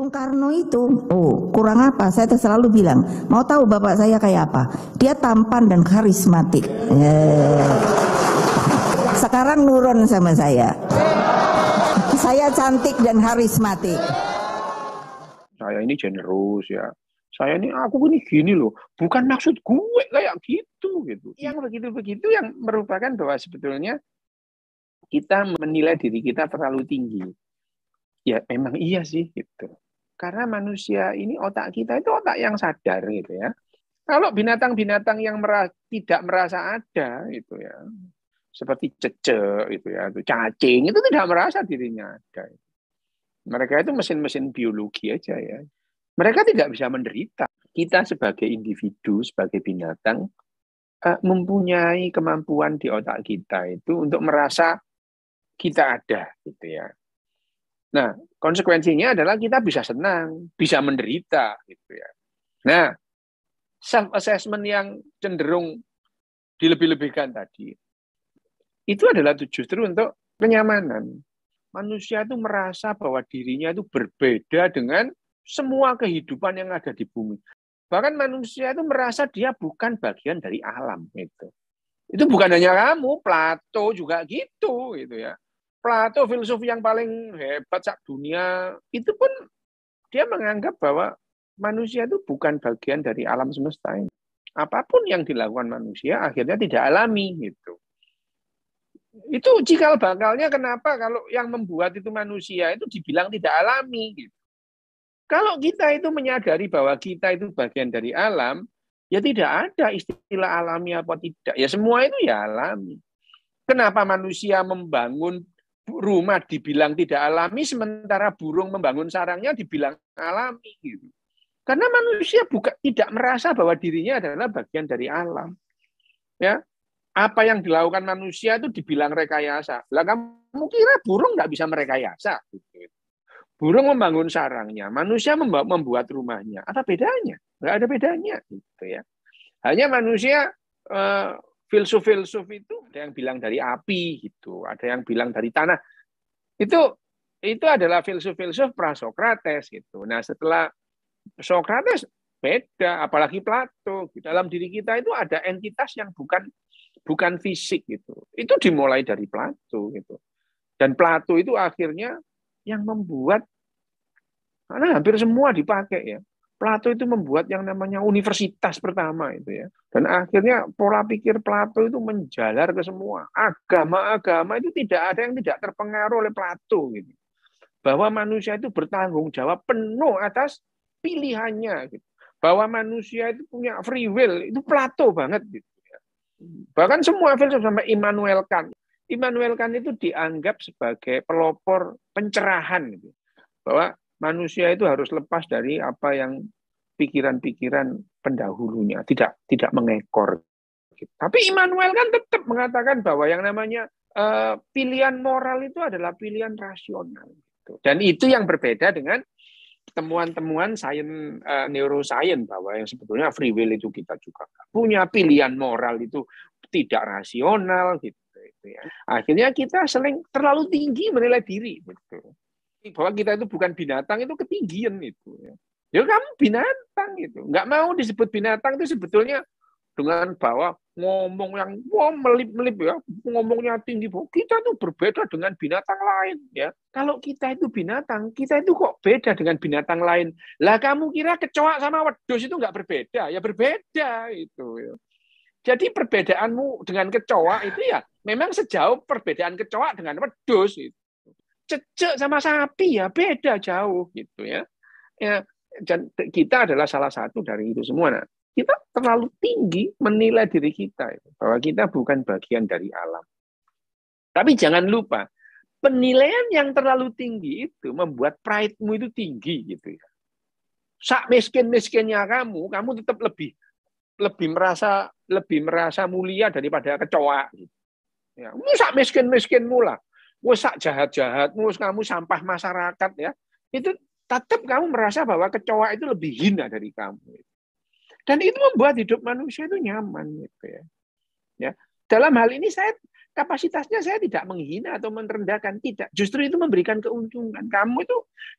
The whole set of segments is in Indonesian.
Bung Karno itu, oh kurang apa? Saya selalu bilang, mau tahu bapak saya kayak apa? Dia tampan dan karismatik. Eh. Sekarang nurun sama saya. Saya cantik dan karismatik. Saya ini generous ya. Saya ini aku ini gini loh, bukan maksud gue kayak gitu gitu. Ya. Yang begitu-begitu yang merupakan bahwa sebetulnya kita menilai diri kita terlalu tinggi ya emang iya sih gitu. Karena manusia ini otak kita itu otak yang sadar gitu ya. Kalau binatang-binatang yang tidak merasa ada itu ya, seperti cece itu ya, itu cacing itu tidak merasa dirinya ada. Mereka itu mesin-mesin biologi aja ya. Mereka tidak bisa menderita. Kita sebagai individu, sebagai binatang, eh, mempunyai kemampuan di otak kita itu untuk merasa kita ada gitu ya. Nah, Konsekuensinya adalah kita bisa senang, bisa menderita gitu ya. Nah, self assessment yang cenderung dilebih-lebihkan tadi itu adalah justru untuk kenyamanan. Manusia itu merasa bahwa dirinya itu berbeda dengan semua kehidupan yang ada di bumi. Bahkan manusia itu merasa dia bukan bagian dari alam itu. Itu bukan hanya kamu, Plato juga gitu gitu ya. Plato filsuf yang paling hebat sak dunia itu pun dia menganggap bahwa manusia itu bukan bagian dari alam semesta ini. Apapun yang dilakukan manusia akhirnya tidak alami gitu. Itu cikal bakalnya kenapa kalau yang membuat itu manusia itu dibilang tidak alami gitu. Kalau kita itu menyadari bahwa kita itu bagian dari alam, ya tidak ada istilah alami apa tidak. Ya semua itu ya alami. Kenapa manusia membangun rumah dibilang tidak alami, sementara burung membangun sarangnya dibilang alami. Gitu. Karena manusia bukan tidak merasa bahwa dirinya adalah bagian dari alam. Ya, apa yang dilakukan manusia itu dibilang rekayasa. Lah kamu kira burung nggak bisa merekayasa? Burung membangun sarangnya, manusia membuat rumahnya. Apa bedanya? Nggak ada bedanya, gitu ya. Hanya manusia eh, filsuf-filsuf itu ada yang bilang dari api gitu, ada yang bilang dari tanah. Itu itu adalah filsuf-filsuf prasokrates gitu. Nah, setelah Sokrates beda, apalagi Plato. Di dalam diri kita itu ada entitas yang bukan bukan fisik gitu. Itu dimulai dari Plato gitu. Dan Plato itu akhirnya yang membuat karena hampir semua dipakai ya. Plato itu membuat yang namanya universitas pertama itu ya. Dan akhirnya pola pikir Plato itu menjalar ke semua. Agama-agama itu tidak ada yang tidak terpengaruh oleh Plato gitu. Bahwa manusia itu bertanggung jawab penuh atas pilihannya gitu. Bahwa manusia itu punya free will, itu Plato banget gitu ya. Bahkan semua filsuf sampai Immanuel Kant. Immanuel Kant itu dianggap sebagai pelopor pencerahan gitu. Bahwa manusia itu harus lepas dari apa yang pikiran-pikiran pendahulunya, tidak tidak mengekor. Tapi Immanuel kan tetap mengatakan bahwa yang namanya uh, pilihan moral itu adalah pilihan rasional. Gitu. Dan itu yang berbeda dengan temuan-temuan sains uh, neuroscience bahwa yang sebetulnya free will itu kita juga punya pilihan moral itu tidak rasional gitu, gitu ya. Akhirnya kita seling terlalu tinggi menilai diri. Gitu bahwa kita itu bukan binatang itu ketinggian itu. Ya Ya kamu binatang gitu. Nggak mau disebut binatang itu sebetulnya dengan bahwa ngomong yang wow, melip-melip ya, ngomongnya tinggi. Bahwa kita tuh berbeda dengan binatang lain ya. Kalau kita itu binatang, kita itu kok beda dengan binatang lain. Lah kamu kira kecoa sama wedus itu nggak berbeda? Ya berbeda itu ya. Jadi perbedaanmu dengan kecoa itu ya memang sejauh perbedaan kecoa dengan wedus itu cecek sama sapi ya beda jauh gitu ya. ya dan kita adalah salah satu dari itu semua. Nah, kita terlalu tinggi menilai diri kita bahwa kita bukan bagian dari alam. Tapi jangan lupa, penilaian yang terlalu tinggi itu membuat pridemu itu tinggi gitu ya. Sak miskin-miskinnya kamu, kamu tetap lebih lebih merasa lebih merasa mulia daripada kecoa gitu. Ya, sak miskin miskin lah wes sak jahat-jahat, wes kamu sampah masyarakat ya, itu tetap kamu merasa bahwa kecoa itu lebih hina dari kamu. Dan itu membuat hidup manusia itu nyaman gitu ya. Ya, dalam hal ini saya kapasitasnya saya tidak menghina atau merendahkan tidak justru itu memberikan keuntungan kamu itu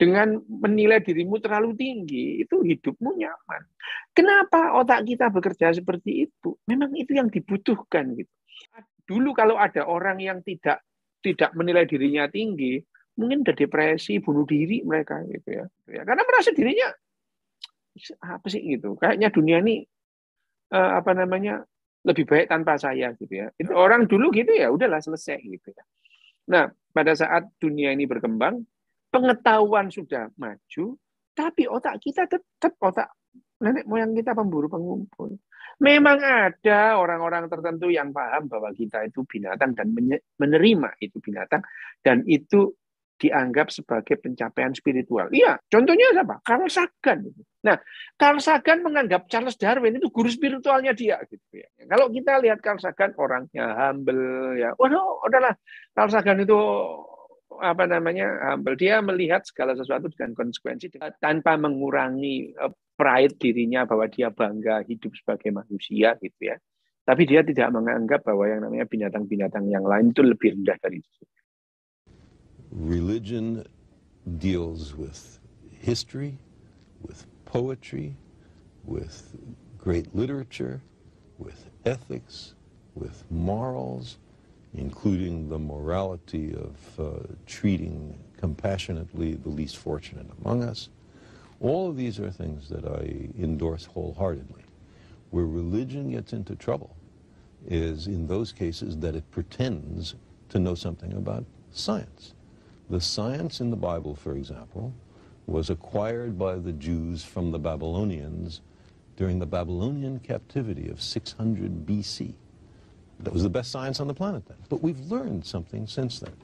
dengan menilai dirimu terlalu tinggi itu hidupmu nyaman kenapa otak kita bekerja seperti itu memang itu yang dibutuhkan gitu dulu kalau ada orang yang tidak tidak menilai dirinya tinggi, mungkin udah depresi, bunuh diri mereka gitu ya. ya karena merasa dirinya apa sih gitu. Kayaknya dunia ini uh, apa namanya lebih baik tanpa saya gitu ya. Itu orang dulu gitu ya, udahlah selesai gitu ya. Nah, pada saat dunia ini berkembang, pengetahuan sudah maju, tapi otak kita tetap otak Nenek moyang kita pemburu pengumpul. Memang ada orang-orang tertentu yang paham bahwa kita itu binatang dan menerima itu binatang dan itu dianggap sebagai pencapaian spiritual. Iya, contohnya siapa? Carl Sagan. Nah, Carl Sagan menganggap Charles Darwin itu guru spiritualnya dia gitu ya. Kalau kita lihat Carl Sagan orangnya humble ya. no, udahlah Carl Sagan itu apa namanya humble dia melihat segala sesuatu dengan konsekuensi tanpa mengurangi eh, pride dirinya bahwa dia bangga hidup sebagai manusia gitu ya tapi dia tidak menganggap bahwa yang namanya binatang-binatang yang lain itu lebih rendah dari itu religion deals with history with poetry with great literature with ethics with morals including the morality of uh, treating compassionately the least fortunate among us. All of these are things that I endorse wholeheartedly. Where religion gets into trouble is in those cases that it pretends to know something about science. The science in the Bible, for example, was acquired by the Jews from the Babylonians during the Babylonian captivity of 600 BC. That was the best science on the planet then. But we've learned something since then.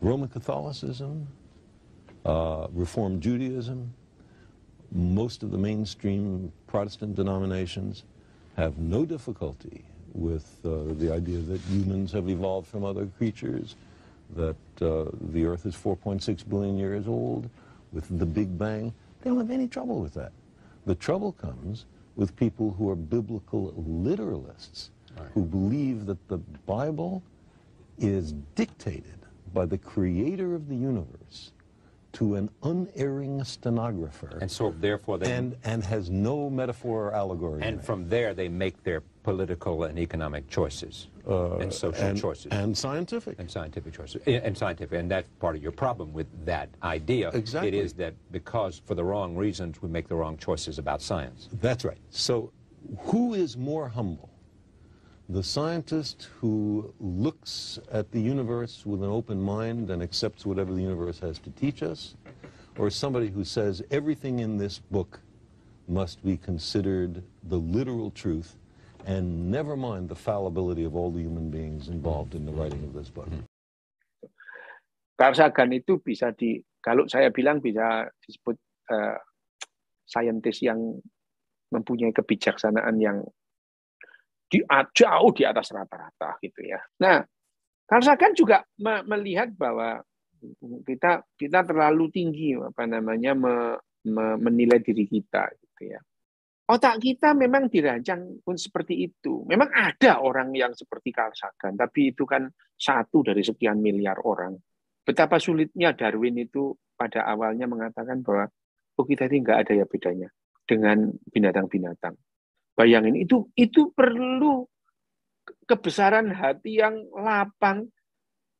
Roman Catholicism, uh, Reformed Judaism, most of the mainstream Protestant denominations have no difficulty with uh, the idea that humans have evolved from other creatures, that uh, the Earth is 4.6 billion years old, with the Big Bang. They don't have any trouble with that. The trouble comes with people who are biblical literalists right. who believe that the Bible is dictated by the creator of the universe to an unerring stenographer. And so therefore they... And, and has no metaphor or allegory. And from there they make their political and economic choices uh, and social and, choices. And scientific. And scientific choices. And scientific. And that's part of your problem with that idea. Exactly. It is that because for the wrong reasons we make the wrong choices about science. That's right. So who is more humble? the scientist who looks at the universe with an open mind and accepts whatever the universe has to teach us, or somebody who says everything in this book must be considered the literal truth and never mind the fallibility of all the human beings involved in the writing of this book. Carl Sagan itu bisa di, kalau saya bilang bisa disebut uh, saintis yang mempunyai kebijaksanaan yang di jauh di atas rata-rata gitu ya. Nah, saya Sagan juga melihat bahwa kita kita terlalu tinggi apa namanya me, me, menilai diri kita gitu ya. Otak kita memang dirancang pun seperti itu. Memang ada orang yang seperti Karl Sagan, tapi itu kan satu dari sekian miliar orang. Betapa sulitnya Darwin itu pada awalnya mengatakan bahwa oh kita ini nggak ada ya bedanya dengan binatang-binatang. Bayangin itu itu perlu kebesaran hati yang lapang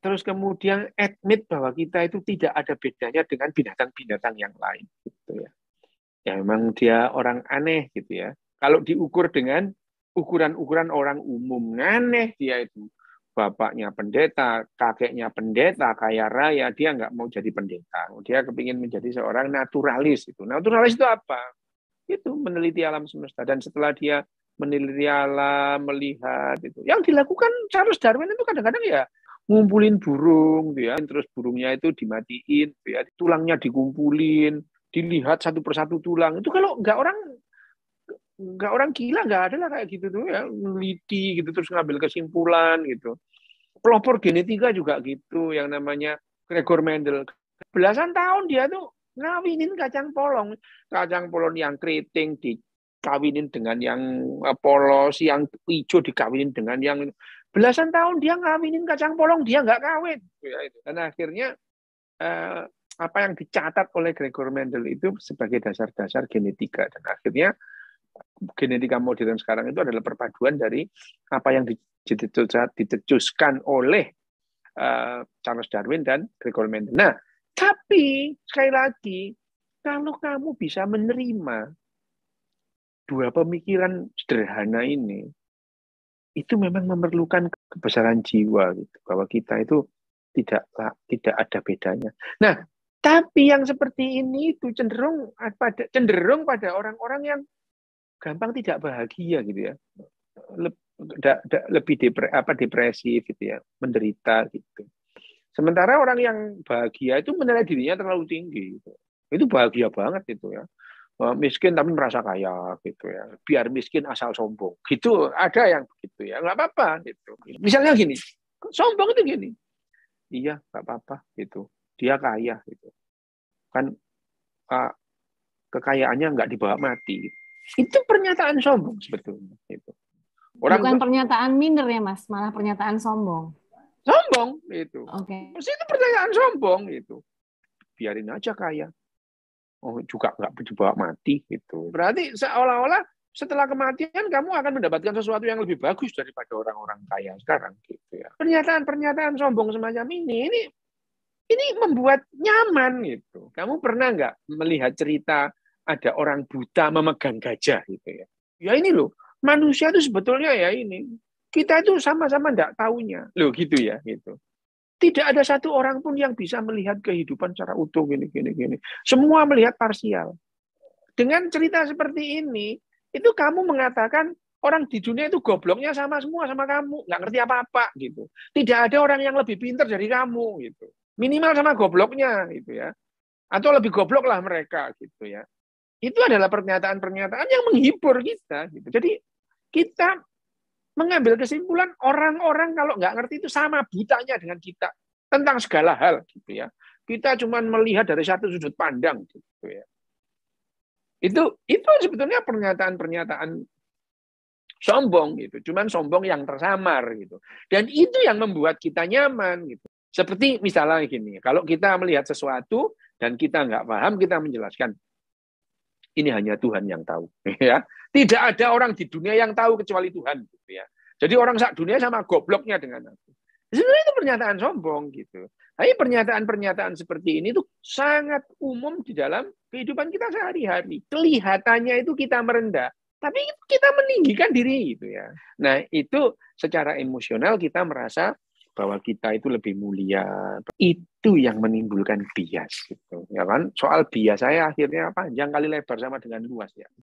terus kemudian admit bahwa kita itu tidak ada bedanya dengan binatang-binatang yang lain gitu ya. Ya memang dia orang aneh gitu ya. Kalau diukur dengan ukuran-ukuran orang umum aneh dia itu bapaknya pendeta, kakeknya pendeta, kaya raya, dia nggak mau jadi pendeta. Dia kepingin menjadi seorang naturalis itu. Naturalis itu apa? itu meneliti alam semesta dan setelah dia meneliti alam melihat itu yang dilakukan Charles Darwin itu kadang-kadang ya ngumpulin burung gitu ya terus burungnya itu dimatiin gitu ya tulangnya dikumpulin dilihat satu persatu tulang itu kalau nggak orang nggak orang gila nggak ada lah kayak gitu tuh ya meneliti gitu terus ngambil kesimpulan gitu pelopor genetika juga gitu yang namanya Gregor Mendel belasan tahun dia tuh ngawinin kacang polong. Kacang polong yang keriting dikawinin dengan yang eh, polos, yang hijau dikawinin dengan yang belasan tahun dia ngawinin kacang polong dia nggak kawin. Iya, dan akhirnya eh, apa yang dicatat oleh Gregor Mendel itu sebagai dasar-dasar genetika dan akhirnya genetika modern sekarang itu adalah perpaduan dari apa yang dicecuskan oleh eh, Charles Darwin dan Gregor Mendel. Nah, tapi sekali lagi, kalau kamu bisa menerima dua pemikiran sederhana ini, itu memang memerlukan kebesaran jiwa gitu bahwa kita itu tidak tidak ada bedanya. Nah, tapi yang seperti ini itu cenderung pada cenderung pada orang-orang yang gampang tidak bahagia gitu ya. Lebih, depresi, apa depresif gitu ya, menderita gitu. Sementara orang yang bahagia itu menilai dirinya terlalu tinggi. Gitu. Itu bahagia banget itu ya. Miskin tapi merasa kaya gitu ya. Biar miskin asal sombong. Gitu ada yang begitu ya. Nggak apa-apa gitu. Misalnya gini, sombong itu gini. Iya, nggak apa-apa gitu. Dia kaya gitu. Kan uh, kekayaannya nggak dibawa mati. Itu pernyataan sombong sebetulnya. Gitu. Orang Bukan pernyataan minder ya mas, malah pernyataan sombong. Sombong itu. Oke. Okay. itu pertanyaan sombong itu. Biarin aja kaya. Oh, juga nggak dibawa mati itu. Berarti seolah-olah setelah kematian kamu akan mendapatkan sesuatu yang lebih bagus daripada orang-orang kaya sekarang gitu ya. Pernyataan-pernyataan sombong semacam ini ini ini membuat nyaman gitu. Kamu pernah nggak melihat cerita ada orang buta memegang gajah gitu ya? Ya ini loh, manusia itu sebetulnya ya ini kita itu sama-sama tidak tahunya. Loh gitu ya, gitu. Tidak ada satu orang pun yang bisa melihat kehidupan secara utuh gini gini gini. Semua melihat parsial. Dengan cerita seperti ini, itu kamu mengatakan orang di dunia itu gobloknya sama semua sama kamu, nggak ngerti apa-apa gitu. Tidak ada orang yang lebih pintar dari kamu gitu. Minimal sama gobloknya gitu ya. Atau lebih goblok lah mereka gitu ya. Itu adalah pernyataan-pernyataan yang menghibur kita gitu. Jadi kita mengambil kesimpulan orang-orang kalau nggak ngerti itu sama butanya dengan kita tentang segala hal gitu ya. Kita cuma melihat dari satu sudut pandang gitu ya. Itu itu sebetulnya pernyataan-pernyataan sombong gitu. Cuman sombong yang tersamar gitu. Dan itu yang membuat kita nyaman gitu. Seperti misalnya gini, kalau kita melihat sesuatu dan kita nggak paham, kita menjelaskan, ini hanya Tuhan yang tahu. Ya, tidak ada orang di dunia yang tahu kecuali Tuhan. Gitu ya. Jadi orang saat dunia sama gobloknya dengan aku. Sebenarnya itu pernyataan sombong gitu. Tapi pernyataan-pernyataan seperti ini tuh sangat umum di dalam kehidupan kita sehari-hari. Kelihatannya itu kita merendah, tapi kita meninggikan diri gitu ya. Nah, itu secara emosional kita merasa bahwa kita itu lebih mulia itu yang menimbulkan bias gitu ya kan soal bias saya akhirnya panjang kali lebar sama dengan luas ya